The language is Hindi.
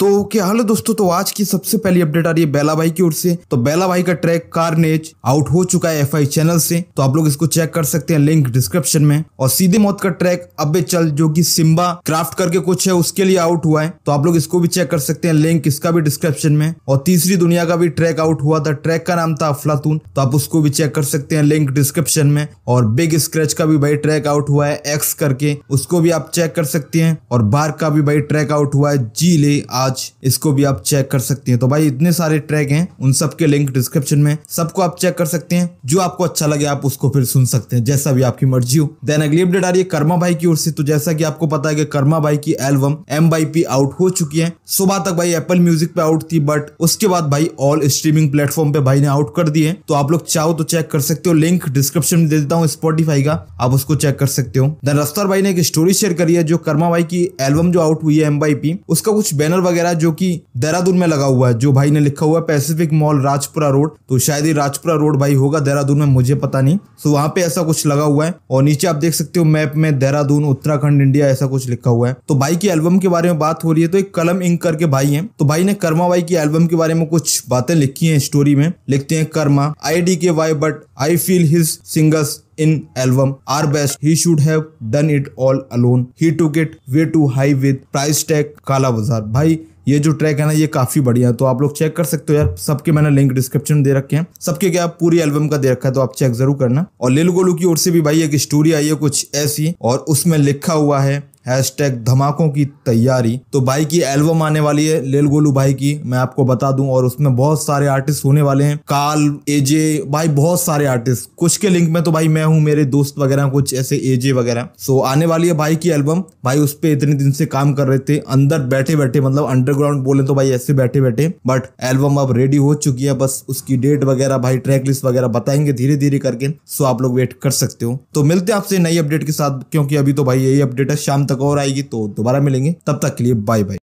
तो क्या हाल है दोस्तों तो आज की सबसे पहली अपडेट आ रही है बेला भाई की ओर से तो बेला भाई का ट्रैक कारनेज आउट हो चुका है एफआई चैनल से तो आप लोग इसको चेक कर सकते हैं लिंक डिस्क्रिप्शन में और सीधे मौत का ट्रैक अबे चल जो कि सिम्बा क्राफ्ट करके कुछ है उसके लिए आउट हुआ है तो आप लोग इसको भी चेक कर सकते हैं लिंक इसका भी डिस्क्रिप्शन में और तीसरी दुनिया का भी ट्रैक आउट हुआ था ट्रैक का नाम था अफलातून तो आप उसको भी चेक कर सकते हैं लिंक डिस्क्रिप्शन में और बिग स्क्रेच का भी भाई ट्रैक आउट हुआ है एक्स करके उसको भी आप चेक कर सकते हैं और बार का भी भाई ट्रैक आउट हुआ है जी ले ताज इसको भी आप चेक कर सकते हैं तो भाई इतने सारे ट्रैक हैं उन सब के लिंक डिस्क्रिप्शन में सबको आप चेक कर सकते हैं जो आपको अच्छा लगे आप उसको फिर सुन सकते हैं जैसा भी आपकी मर्जी हो देन अगली अपडेट आ रही है कर्मा भाई की ओर से तो जैसा की आपको पता है कि कर्मा भाई की एल्बम एम आउट हो चुकी है सुबह तक भाई एप्पल म्यूजिक पे आउट थी बट उसके बाद भाई ऑल स्ट्रीमिंग प्लेटफॉर्म पे भाई ने आउट कर दिए तो आप लोग चाहो तो चेक कर सकते हो लिंक डिस्क्रिप्शन में दे देता हूँ स्पॉटीफाई का आप उसको चेक कर सकते हो देन रफ्तार भाई ने एक स्टोरी शेयर करी है जो कर्मा भाई की एल्बम जो आउट हुई है एम उसका कुछ बैनर वगैरह वगैरह जो कि देहरादून में लगा हुआ है जो भाई ने लिखा हुआ है पैसिफिक मॉल राजपुरा रोड तो शायद ही राजपुरा रोड भाई होगा देहरादून में मुझे पता नहीं तो वहाँ पे ऐसा कुछ लगा हुआ है और नीचे आप देख सकते हो मैप में देहरादून उत्तराखंड इंडिया ऐसा कुछ लिखा हुआ है तो भाई की एल्बम के बारे में बात हो रही है तो एक कलम इंक करके भाई है तो भाई ने कर्मा भाई की एल्बम के बारे में कुछ बातें लिखी है स्टोरी में लिखते हैं Karma I D K Y but I feel his singers in album our best. He should have done it all alone. He took it way too high with price tag kala बाजार भाई ये जो ट्रैक है ना ये काफी बढ़िया है तो आप लोग चेक कर सकते हो यार सबके मैंने लिंक डिस्क्रिप्शन दे रखे हैं सबके क्या पूरी एल्बम का दे रखा है तो आप चेक जरूर करना और लिल गोलू की ओर से भी भाई एक स्टोरी आई है कुछ ऐसी और उसमें लिखा हुआ है हैश टैग धमाकों की तैयारी तो भाई की एल्बम आने वाली है लेल गोलू भाई की मैं आपको बता दूं और उसमें बहुत सारे आर्टिस्ट होने वाले हैं काल एजे भाई बहुत सारे आर्टिस्ट कुछ के लिंक में तो भाई मैं हूँ मेरे दोस्त वगैरह कुछ ऐसे एजे वगैरह सो आने वाली है भाई की एल्बम भाई उस पर इतने दिन से काम कर रहे थे अंदर बैठे बैठे मतलब अंडरग्राउंड बोले तो भाई ऐसे बैठे बैठे बट एल्बम अब रेडी हो चुकी है बस उसकी डेट वगैरह भाई ट्रैक लिस्ट वगैरह बताएंगे धीरे धीरे करके सो आप लोग वेट कर सकते हो तो मिलते हैं आपसे नई अपडेट के साथ क्योंकि अभी तो भाई यही अपडेट है शाम तक तक और आएगी तो दोबारा मिलेंगे तब तक के लिए बाय बाय